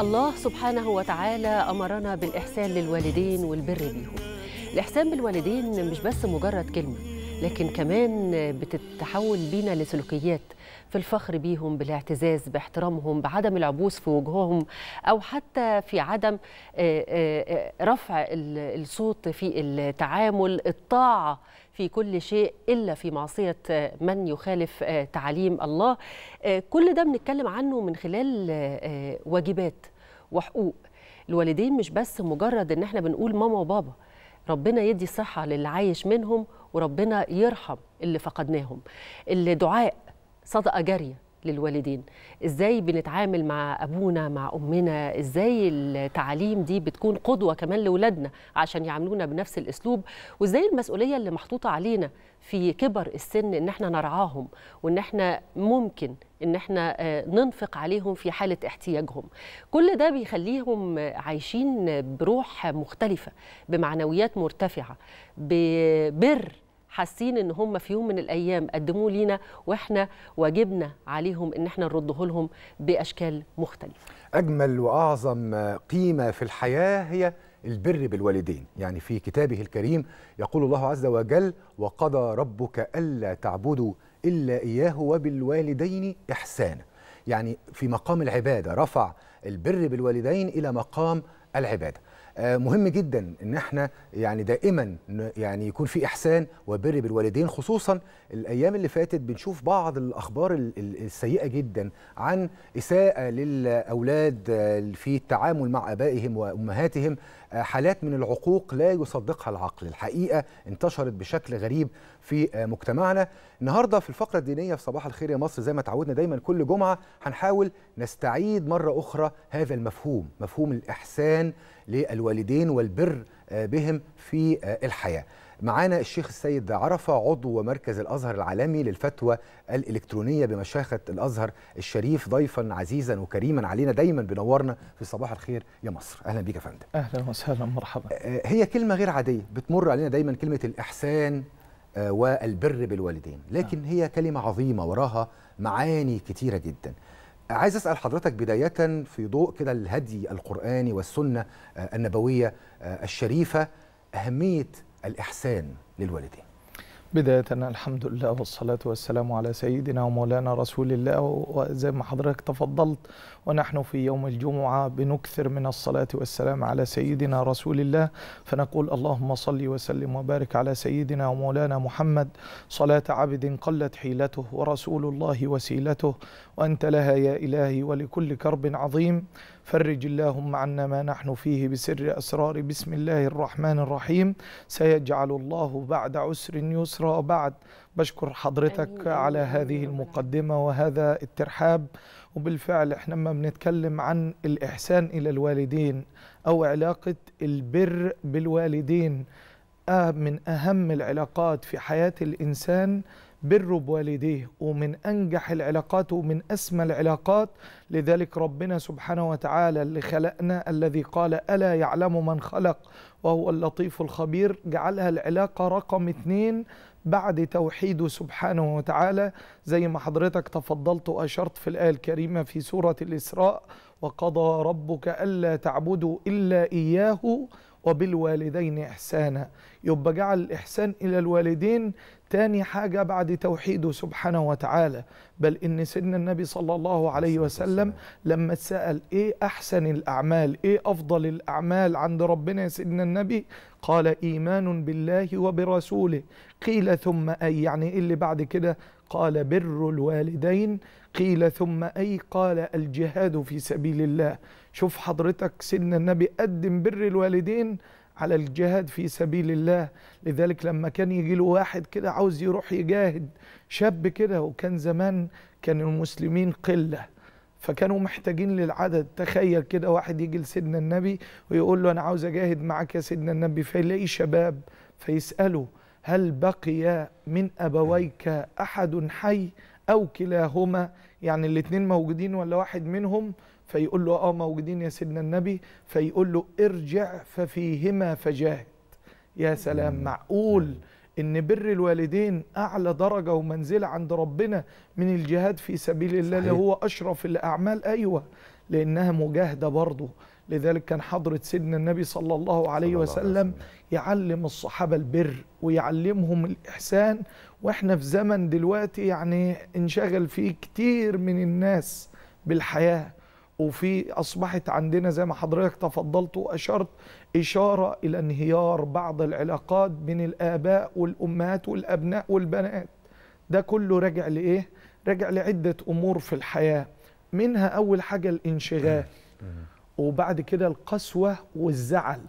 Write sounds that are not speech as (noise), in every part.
الله سبحانه وتعالى أمرنا بالإحسان للوالدين والبر بيهم الإحسان بالوالدين مش بس مجرد كلمة لكن كمان بتتحول بينا لسلوكيات في الفخر بيهم بالاعتزاز باحترامهم بعدم العبوس في وجوههم او حتى في عدم آه، آه، آه، رفع الصوت في التعامل الطاعه في كل شيء إلا في معصية آه، من يخالف آه، تعاليم الله آه، كل ده بنتكلم عنه من خلال واجبات وحقوق الوالدين مش بس مجرد ان احنا بنقول ماما وبابا ربنا يدي صحة للي عايش منهم وربنا يرحم اللي فقدناهم الدعاء صدقة جارية للوالدين ازاي بنتعامل مع ابونا مع امنا ازاي التعاليم دي بتكون قدوه كمان لاولادنا عشان يعاملونا بنفس الاسلوب وازاي المسؤوليه اللي محطوطه علينا في كبر السن ان احنا نرعاهم وان احنا ممكن ان احنا آه، ننفق عليهم في حاله احتياجهم كل ده بيخليهم عايشين بروح مختلفه بمعنويات مرتفعه ببر حاسين ان هم في يوم من الايام قدموه لينا واحنا واجبنا عليهم ان احنا نرده لهم باشكال مختلفه اجمل واعظم قيمه في الحياه هي البر بالوالدين يعني في كتابه الكريم يقول الله عز وجل وقضى ربك الا تعبدوا الا اياه وبالوالدين احسانا يعني في مقام العباده رفع البر بالوالدين الى مقام العباده آه، مهم جدا ان احنا يعني دائما يعني يكون في احسان وبر بالوالدين خصوصا الايام اللي فاتت بنشوف بعض الاخبار السيئه جدا عن اساءه للاولاد آه، في التعامل مع ابائهم وامهاتهم آه، حالات من العقوق لا يصدقها العقل الحقيقة انتشرت بشكل غريب في آه، مجتمعنا النهاردة في الفقرة الدينية في صباح الخير يا مصر زي ما تعودنا دايما كل جمعة هنحاول نستعيد مرة أخرى هذا المفهوم مفهوم الإحسان للوالدين والبر آه، بهم في الحياة معانا الشيخ السيد عرفة عضو مركز الأزهر العالمي للفتوى الإلكترونية بمشيخة الأزهر الشريف ضيفا عزيزا وكريما علينا دايما بنورنا في صباح الخير يا مصر أهلا بيك يا فندم أهلا وسهلا مرحبا آه، هي كلمة غير عادية بتمر علينا دايما كلمة الإحسان آه، والبر بالوالدين لكن آه. هي كلمة عظيمة وراها معاني كتيرة جدا عايز أسأل حضرتك بداية في ضوء كده الهدي القرآني والسنة النبوية الشريفة أهمية الإحسان للوالدين بداية الحمد لله والصلاة والسلام على سيدنا ومولانا رسول الله وزي ما حضرتك تفضلت ونحن في يوم الجمعة بنكثر من الصلاة والسلام على سيدنا رسول الله فنقول اللهم صل وسلم وبارك على سيدنا ومولانا محمد صلاة عبد قلت حيلته ورسول الله وسيلته وأنت لها يا إلهي ولكل كرب عظيم فرج اللهم عنا ما نحن فيه بسر أسرار بسم الله الرحمن الرحيم سيجعل الله بعد عسر يسرا بعد بشكر حضرتك على هذه المقدمة وهذا الترحاب وبالفعل احنا ما بنتكلم عن الإحسان إلى الوالدين أو علاقة البر بالوالدين آه، من أهم العلاقات في حياة الإنسان بر بوالديه ومن أنجح العلاقات ومن أسمى العلاقات لذلك ربنا سبحانه وتعالى اللي خلقنا الذي قال ألا يعلم من خلق وهو اللطيف الخبير جعلها العلاقة رقم اثنين بعد توحيده سبحانه وتعالى زي ما حضرتك تفضلت وأشرت في الآية الكريمة في سورة الإسراء وقضى ربك ألا تعبدوا إلا إياه وبالوالدين إحسانا يبقى جعل الإحسان إلى الوالدين تاني حاجة بعد توحيده سبحانه وتعالى بل إن سيدنا النبي صلى الله عليه وسلم لما اتسأل إيه أحسن الأعمال إيه أفضل الأعمال عند ربنا يا سيدنا النبي قال إيمان بالله وبرسوله قيل ثم أي يعني إيه اللي بعد كده قال بر الوالدين قيل ثم أي قال الجهاد في سبيل الله شوف حضرتك سيدنا النبي قدم بر الوالدين على الجهاد في سبيل الله لذلك لما كان يجي له واحد كده عاوز يروح يجاهد شاب كده وكان زمان كان المسلمين قله فكانوا محتاجين للعدد تخيل كده واحد يجي لسيدنا النبي ويقول له انا عاوز اجاهد معك يا سيدنا النبي فيلاقي شباب فيساله هل بقي من ابويك احد حي او كلاهما يعني الاثنين موجودين ولا واحد منهم فيقول له اه موجودين يا سيدنا النبي فيقول له ارجع ففيهما فجاهد يا سلام معقول ان بر الوالدين اعلى درجه ومنزله عند ربنا من الجهاد في سبيل الله اللي هو اشرف الاعمال ايوه لانها مجاهده برضه لذلك كان حضرة سيدنا النبي صلى الله عليه صلى وسلم الله عليه يعلم الصحابة البر ويعلمهم الإحسان وإحنا في زمن دلوقتي يعني انشغل فيه كتير من الناس بالحياة وفي أصبحت عندنا زي ما حضرتك تفضلت وأشرت إشارة إلى انهيار بعض العلاقات بين الآباء والأمهات والأبناء والبنات ده كله راجع لإيه؟ راجع لعدة أمور في الحياة منها أول حاجة الانشغال وبعد كده القسوة والزعل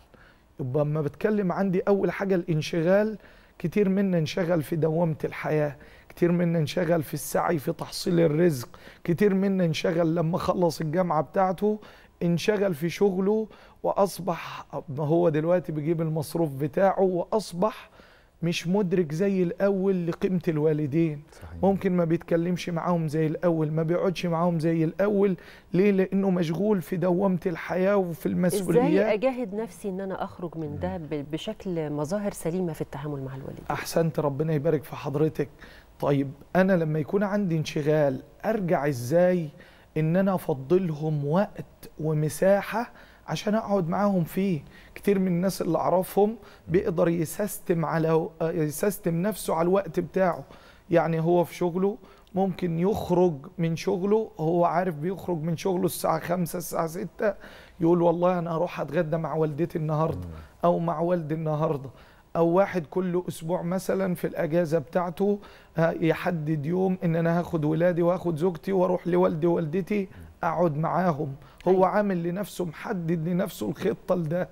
يبقى لما بتكلم عندي أول حاجة الانشغال كتير منا انشغل في دوامة الحياة كتير منا انشغل في السعي في تحصيل الرزق كتير منا انشغل لما خلص الجامعة بتاعته انشغل في شغله وأصبح ما هو دلوقتي بيجيب المصروف بتاعه وأصبح مش مدرك زي الأول لقيمة الوالدين صحيح. ممكن ما بيتكلمش معاهم زي الأول ما بيقعدش معاهم زي الأول ليه لأنه مشغول في دوامة الحياة وفي المسؤوليات إزاي أجاهد نفسي أن أنا أخرج من ده بشكل مظاهر سليمة في التعامل مع الوالدين أحسنت ربنا يبارك في حضرتك طيب انا لما يكون عندي انشغال ارجع ازاي ان انا افضلهم وقت ومساحه عشان اقعد معاهم فيه كتير من الناس اللي اعرفهم بيقدر يسيستم على يسيستم نفسه على الوقت بتاعه يعني هو في شغله ممكن يخرج من شغله هو عارف بيخرج من شغله الساعة 5 الساعة 6 يقول والله أنا أروح أتغدى مع والدتي النهاردة أو مع والدي النهاردة او واحد كل اسبوع مثلا في الاجازه بتاعته آه، يحدد يوم ان انا هاخد ولادي واخد زوجتي واروح لوالدي ووالدتي اقعد معاهم هو أيوة. عامل لنفسه محدد لنفسه الخطه لده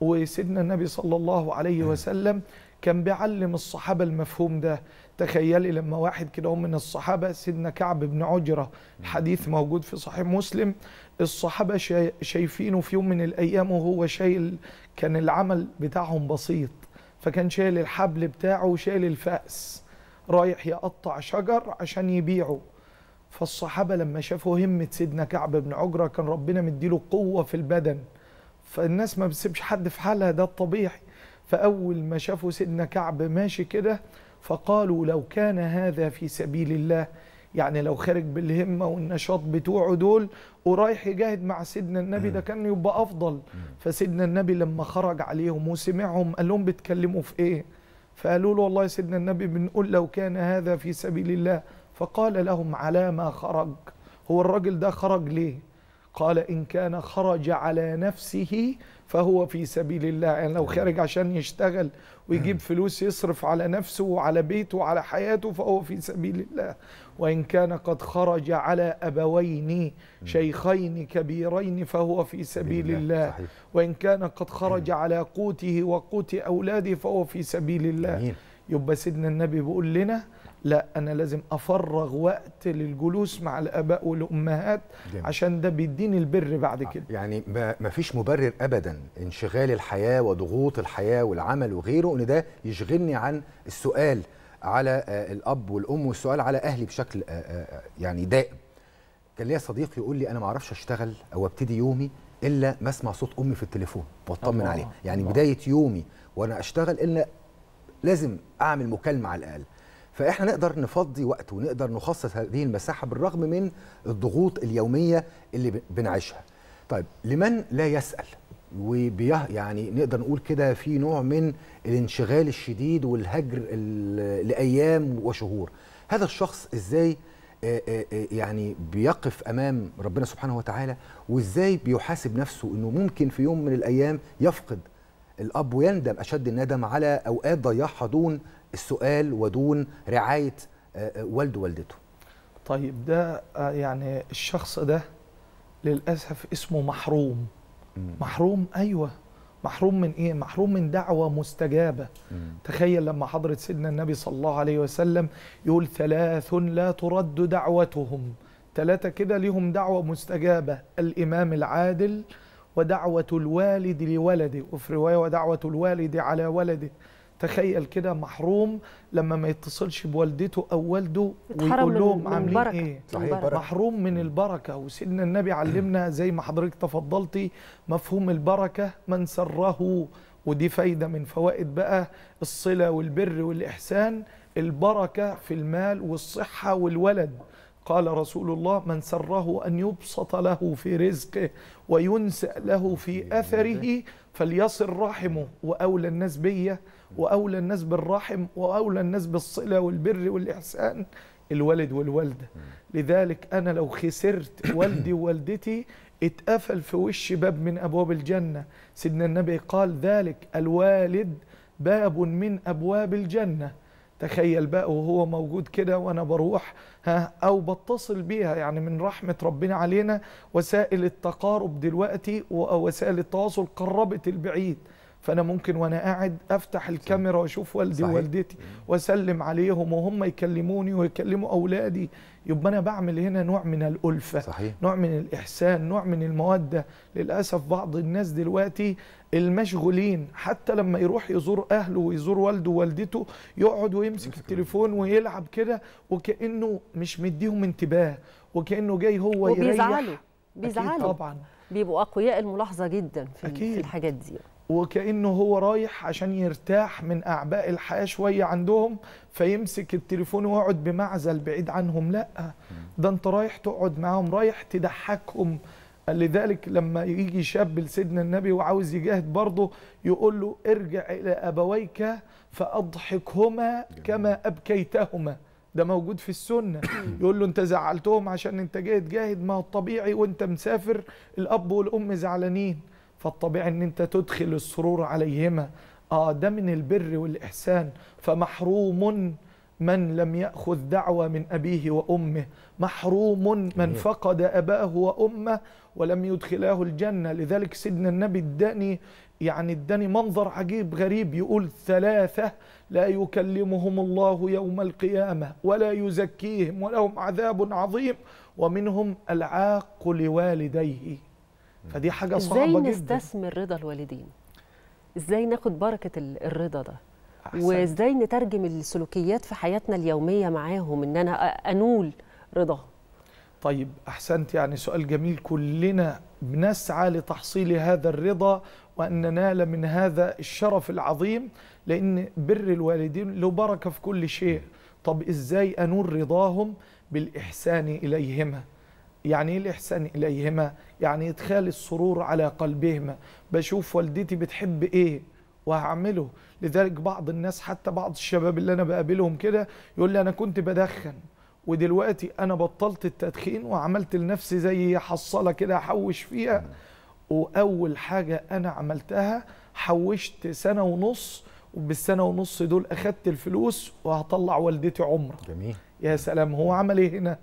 وسيدنا النبي صلى الله عليه أيوة. وسلم كان بيعلم الصحابة المفهوم ده تخيلي لما واحد كده من الصحابة سيدنا كعب بن عجرة الحديث موجود في صحيح مسلم الصحابة شايفينه في يوم من الأيام وهو شايل كان العمل بتاعهم بسيط فكان شايل الحبل بتاعه وشايل الفأس رايح يقطع شجر عشان يبيعه فالصحابة لما شافوا همة سيدنا كعب بن عجرة كان ربنا مديله قوة في البدن فالناس ما بتسيبش حد في حالها ده الطبيعي فأول ما شافوا سيدنا كعب ماشي كده فقالوا لو كان هذا في سبيل الله يعني لو خارج بالهمه والنشاط بتوعه دول ورايح يجاهد مع سيدنا النبي ده كان يبقى افضل فسيدنا النبي لما خرج عليهم وسمعهم قال لهم بتكلموا في ايه فقالوا له والله سيدنا النبي بنقول لو كان هذا في سبيل الله فقال لهم على ما خرج هو الراجل ده خرج ليه قال ان كان خرج على نفسه فهو في سبيل الله يعني لو خارج عشان يشتغل ويجيب فلوس يصرف على نفسه وعلى بيته وعلى حياته فهو في سبيل الله وإن كان قد خرج على أبوين شيخين كبيرين فهو في سبيل الله وإن كان قد خرج على قوته وقوت أولاده فهو في سبيل الله يبقى سيدنا النبي بيقول لنا لا انا لازم افرغ وقت للجلوس مع الاباء والامهات جميل. عشان ده بيديني البر بعد آه، كده يعني ما فيش مبرر ابدا انشغال الحياه وضغوط الحياه والعمل وغيره ان ده يشغلني عن السؤال على آه، الاب والام والسؤال على اهلي بشكل آه، يعني دائم كان ليا صديق يقول لي انا ما اعرفش اشتغل او ابتدي يومي الا ما اسمع صوت امي في التليفون واطمن عليها يعني الله. بدايه يومي وانا اشتغل الا لازم اعمل مكالمه على الاقل فاحنا نقدر نفضي وقت ونقدر نخصص هذه المساحه بالرغم من الضغوط اليوميه اللي بنعيشها طيب لمن لا يسال وبي يعني نقدر نقول كده في نوع من الانشغال الشديد والهجر لايام وشهور هذا الشخص ازاي آه، آه، آه، يعني بيقف امام ربنا سبحانه وتعالى وازاي بيحاسب نفسه انه ممكن في يوم من الايام يفقد الاب ويندم اشد الندم على اوقات ضيعها دون السؤال ودون رعايه آه، آه، والده والدته طيب ده آه، يعني الشخص ده للاسف اسمه محروم محروم ايوه محروم من ايه محروم من دعوه مستجابه مم. تخيل لما حضره سيدنا النبي صلى الله عليه وسلم يقول ثلاث لا ترد دعوتهم ثلاثه كده ليهم دعوه مستجابه الامام العادل ودعوه الوالد لولده وفي روايه ودعوه الوالد على ولده تخيل كده محروم لما ما يتصلش بوالدته او والده ويقول لهم عاملين ايه صحيح محروم من البركه وسيدنا النبي علمنا (clears throat) زي ما حضرتك تفضلتي مفهوم البركه من سره ودي فايده من فوائد بقى الصله والبر والاحسان البركه في المال والصحه والولد قال رسول الله من سره أن يبسط له في رزقه وينسأ له في أثره فليصل رحمه وأولى الناس بيه واولى الناس بالرحم واولى الناس بالصله والبر والاحسان الوالد والوالده لذلك انا لو خسرت والدي ووالدتي اتقفل في وش باب من ابواب الجنه سيدنا النبي قال ذلك الوالد باب من ابواب الجنه تخيل بقى وهو موجود كده وانا بروح ها او بتصل بيها يعني من رحمه ربنا علينا وسائل التقارب دلوقتي ووسائل التواصل قربت البعيد فانا ممكن وانا قاعد افتح الكاميرا واشوف والدي صحيح. ووالدتي واسلم عليهم وهم يكلموني ويكلموا اولادي يبقى انا بعمل هنا نوع من الالفه صحيح. نوع من الاحسان نوع من الموده للاسف بعض الناس دلوقتي المشغولين حتى لما يروح يزور اهله ويزور والده ووالدته يقعد ويمسك التليفون ويلعب كده وكانه مش مديهم انتباه وكانه جاي هو يريح بيزعلوا بيزعلوا طبعا بيبقوا اقوياء الملاحظه جدا في, أكيد. في الحاجات دي وكانه هو رايح عشان يرتاح من اعباء الحياه شويه عندهم فيمسك التليفون ويقعد بمعزل بعيد عنهم لا ده انت رايح تقعد معاهم رايح تضحكهم لذلك لما يجي شاب لسيدنا النبي وعاوز يجاهد برضه يقول له ارجع الى ابويك فاضحكهما كما ابكيتهما ده موجود في السنه (coughs) يقول له انت زعلتهم عشان انت جاي تجاهد ما هو الطبيعي وانت مسافر الاب والام زعلانين فالطبيعي ان انت تدخل السرور عليهما اه ده من البر والاحسان فمحروم من لم ياخذ دعوه من ابيه وامه محروم من فقد اباه وامه ولم يدخلاه الجنه لذلك سيدنا النبي اداني يعني اداني منظر عجيب غريب يقول ثلاثه لا يكلمهم الله يوم القيامه ولا يزكيهم ولهم عذاب عظيم ومنهم العاق لوالديه فدي حاجه صعبه جدا ازاي نستثمر رضا الوالدين ازاي ناخد بركه الرضا ده أحسن. وازاي نترجم السلوكيات في حياتنا اليوميه معاهم ان انا انول رضاهم طيب احسنت يعني سؤال جميل كلنا بنسعى لتحصيل هذا الرضا وان ننال من هذا الشرف العظيم لان بر الوالدين له بركه في كل شيء طب ازاي انور رضاهم بالاحسان اليهما يعني ايه الاحسان اليهما يعني ادخال السرور على قلبهما بشوف والدتي بتحب ايه وهعمله لذلك بعض الناس حتى بعض الشباب اللي انا بقابلهم كده يقول لي انا كنت بدخن ودلوقتي انا بطلت التدخين وعملت لنفسي زي حصاله كده احوش فيها واول حاجه انا عملتها حوشت سنه ونص وبالسنه ونص دول اخدت الفلوس وهطلع والدتي عمره جميل يا سلام هو عمل ايه هنا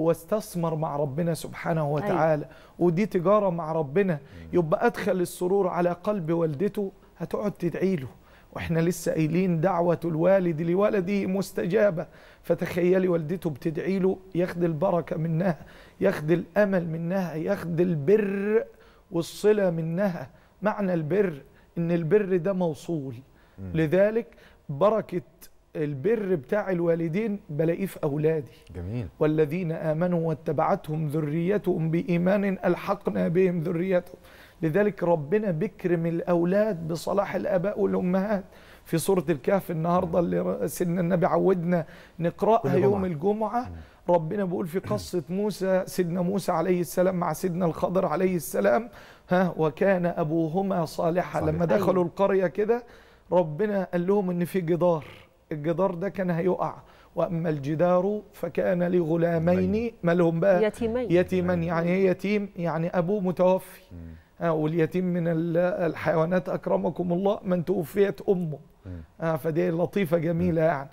هو استثمر مع ربنا سبحانه أيوة. وتعالى أيوة. ودي تجارة مع ربنا يبقى أدخل السرور على قلب والدته هتقعد تدعي له واحنا لسه قايلين دعوة الوالد لولده مستجابة فتخيلي والدته بتدعي له ياخد البركة منها ياخد الأمل منها ياخد البر والصلة منها معنى البر إن البر ده موصول لذلك بركة البر بتاع الوالدين بلاقيه في اولادي جميل والذين امنوا واتبعتهم ذريتهم بايمان الحقنا بهم ذريتهم لذلك ربنا بيكرم الاولاد بصلاح الاباء والامهات في سوره الكهف النهارده اللي سيدنا النبي عودنا نقراها يوم الجمعه ربنا بيقول في قصه (clears throat) موسى سيدنا موسى عليه السلام مع سيدنا الخضر عليه السلام ها وكان ابوهما صالحا لما دخلوا القريه كده ربنا قال لهم ان في جدار الجدار ده كان هيقع واما الجدار فكان لغلامين مالهم بقى يتيمين يتيمين يعني ايه يتيم يعني ابوه متوفي آه واليتيم من الحيوانات اكرمكم الله من توفيت امه آه فدي لطيفه جميله يعني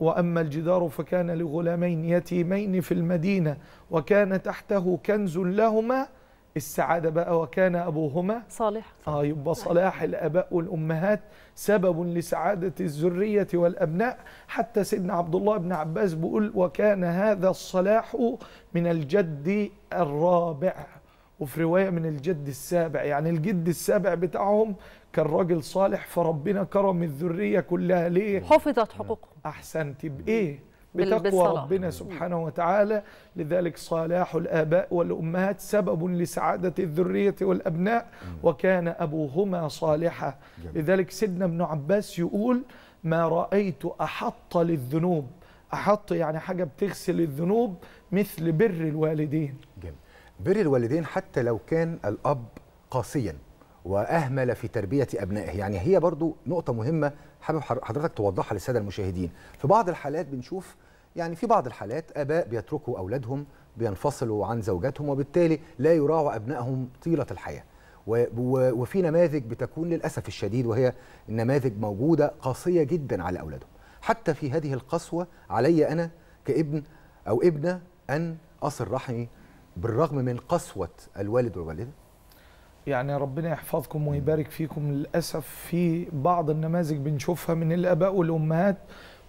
واما الجدار فكان لغلامين يتيمين في المدينه وكان تحته كنز لهما السعاده بقى وكان ابوهما صالح اه يبقى صلاح الاباء والامهات سبب لسعاده الذريه والابناء حتى سيدنا عبد الله بن عباس بيقول وكان هذا الصلاح من الجد الرابع وفي روايه من الجد السابع يعني الجد السابع بتاعهم كان راجل صالح فربنا كرم الذريه كلها ليه حفظت حقوقهم احسنت بايه بتقوى بالصلاة. ربنا سبحانه وتعالى لذلك صلاح الآباء والأمهات سبب لسعادة الذرية والأبناء وكان أبوهما صالحا لذلك سيدنا ابن عباس يقول ما رأيت أحط للذنوب أحط يعني حاجة بتغسل الذنوب مثل بر الوالدين جميل. بر الوالدين حتى لو كان الأب قاسيا وأهمل في تربية أبنائه يعني هي برضو نقطة مهمة حابب حضرتك توضحها للساده المشاهدين في بعض الحالات بنشوف يعني في بعض الحالات اباء بيتركوا اولادهم بينفصلوا عن زوجاتهم وبالتالي لا يراعوا ابنائهم طيله الحياه وفي نماذج بتكون للاسف الشديد وهي النماذج موجوده قاسيه جدا على اولادهم حتى في هذه القسوه علي انا كابن او ابنه ان اصل رحمي بالرغم من قسوه الوالد والوالده يعني ربنا يحفظكم ويبارك فيكم للأسف في بعض النماذج بنشوفها من الآباء والأمهات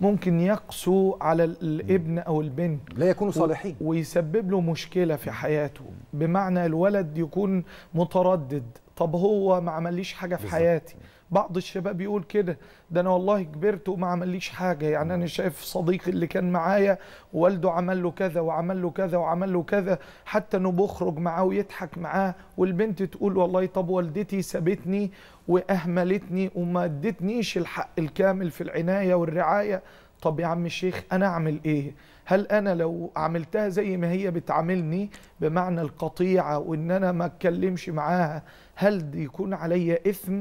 ممكن يقسو على الابن أو البنت لا يكونوا صالحين ويسبب له مشكلة في حياته بمعنى الولد يكون متردد طب هو ما عمليش حاجه في حياتي بعض الشباب يقول كده ده انا والله كبرت وما عمليش حاجه يعني انا شايف صديقي اللي كان معايا والده عمل له كذا وعمل له كذا وعمل له كذا حتى انه بخرج معاه ويضحك معاه والبنت تقول والله طب والدتي سابتني واهملتني وما ادتنيش الحق الكامل في العنايه والرعايه طب يا عم الشيخ انا اعمل ايه هل انا لو عملتها زي ما هي بتعاملني بمعنى القطيعه وان انا ما اتكلمش معاها هل يكون علي إثم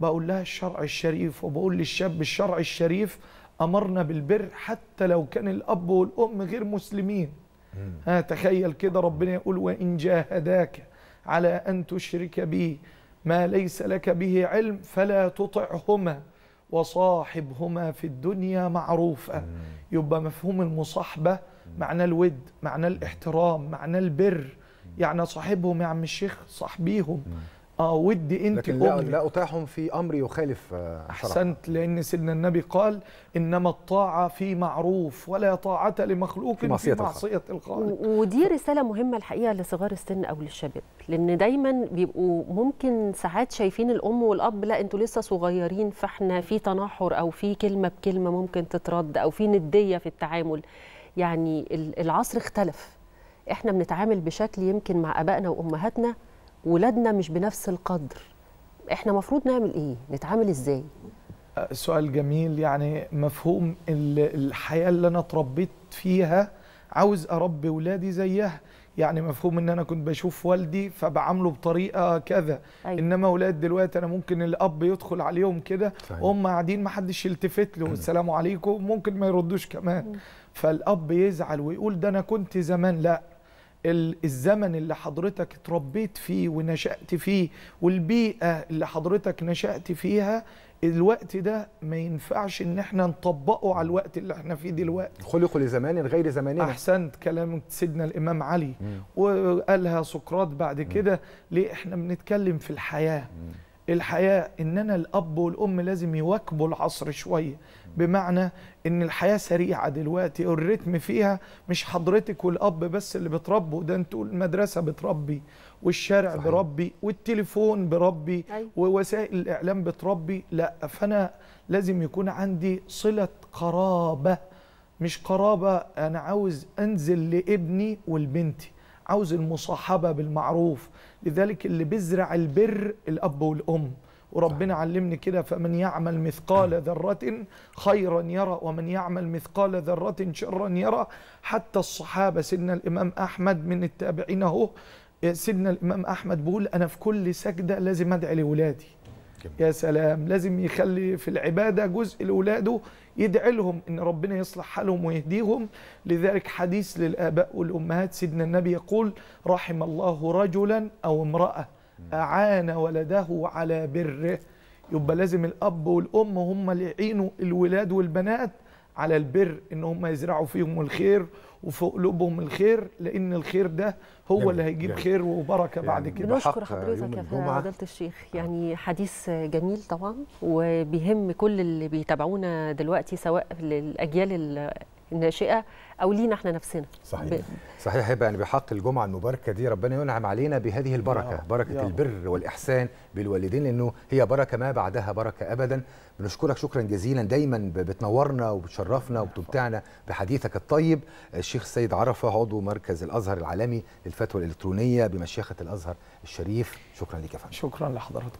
بقول لها الشرع الشريف وبقول للشاب الشرع الشريف أمرنا بالبر حتى لو كان الأب والأم غير مسلمين ها تخيل كده ربنا يقول وإن جاهداك على أن تشرك بي ما ليس لك به علم فلا تطعهما وصاحبهما في الدنيا معروفة يبقى مفهوم المصاحبة معنى الود معنى الاحترام معنى البر يعني صاحبهم يا عم الشيخ صاحبيهم اه ودي انت لكن لا, لا اطيعهم في امر يخالف آه، احسنت لان سيدنا النبي قال انما الطاعه في معروف ولا طاعه لمخلوق في معصيه, في معصية الخالق ودي رساله مهمه الحقيقه لصغار السن او للشباب لان دايما بيبقوا ممكن ساعات شايفين الام والاب لا انتوا لسه صغيرين فاحنا في تناحر او في كلمه بكلمه ممكن تترد او في نديه في التعامل يعني العصر اختلف احنا بنتعامل بشكل يمكن مع ابائنا وامهاتنا ولادنا مش بنفس القدر احنا مفروض نعمل ايه نتعامل ازاي سؤال جميل يعني مفهوم الحياه اللي انا اتربيت فيها عاوز اربي ولادي زيها يعني مفهوم ان انا كنت بشوف والدي فبعامله بطريقه كذا أيوة. انما اولاد دلوقتي انا ممكن الاب يدخل عليهم كده وهم قاعدين ما حدش يلتفت له أيوة. السلام عليكم ممكن ما يردوش كمان فالاب يزعل ويقول ده انا كنت زمان لا الزمن اللي حضرتك اتربيت فيه ونشأت فيه والبيئة اللي حضرتك نشأت فيها الوقت ده ما ينفعش ان احنا نطبقه على الوقت اللي احنا فيه دلوقتي خلقوا لزمان غير زماننا احسنت كلام سيدنا الامام علي مم. وقالها سقراط بعد كده ليه احنا بنتكلم في الحياه مم. الحياة إن أنا الأب والأم لازم يواكبوا العصر شوية بمعنى إن الحياة سريعة دلوقتي والريتم فيها مش حضرتك والأب بس اللي بتربوا ده أنتوا المدرسة بتربي والشارع صحيح. بربي والتليفون بربي أي. أيوة. ووسائل الإعلام بتربي لا فأنا لازم يكون عندي صلة قرابة مش قرابة أنا عاوز أنزل لابني ولبنتي عاوز المصاحبه بالمعروف لذلك اللي بيزرع البر الاب والام وربنا علمني كده فمن يعمل مثقال ذرة خيرا يرى ومن يعمل مثقال ذرة شرا يرى حتى الصحابة سيدنا الإمام أحمد من التابعين أهو إيه، سيدنا الإمام أحمد بيقول أنا في كل سجدة لازم أدعي لولادي يا سلام لازم يخلي في العبادة جزء لأولاده يدعي لهم إن ربنا يصلح حالهم ويهديهم لذلك حديث للآباء والأمهات سيدنا النبي يقول رحم الله رجلا أو امرأة أعان ولده على بره يبقى لازم الأب والأم هم اللي يعينوا الولاد والبنات على البر إن هم يزرعوا فيهم الخير وفي قلوبهم الخير لان الخير ده هو جميل. اللي هيجيب جميل. خير وبركه يعني بعد كده بنشكر حضرتك يا فضيله الشيخ يعني حديث جميل طبعا وبيهم كل اللي بيتابعونا دلوقتي سواء للاجيال الناشئه او لينا احنا نفسنا صحيح ب... صحيح هيبقى يعني بحق الجمعه المباركه دي ربنا ينعم علينا بهذه البركه يا بركه يا البر والاحسان بالوالدين لانه هي بركه ما بعدها بركه ابدا بنشكرك شكرا جزيلا دايما بتنورنا وبتشرفنا وبتمتعنا بحديثك الطيب الشيخ السيد عرفه عضو مركز الازهر العالمي للفتوى الالكترونيه بمشيخه الازهر الشريف شكرا لك يا فندم شكرا لحضرتك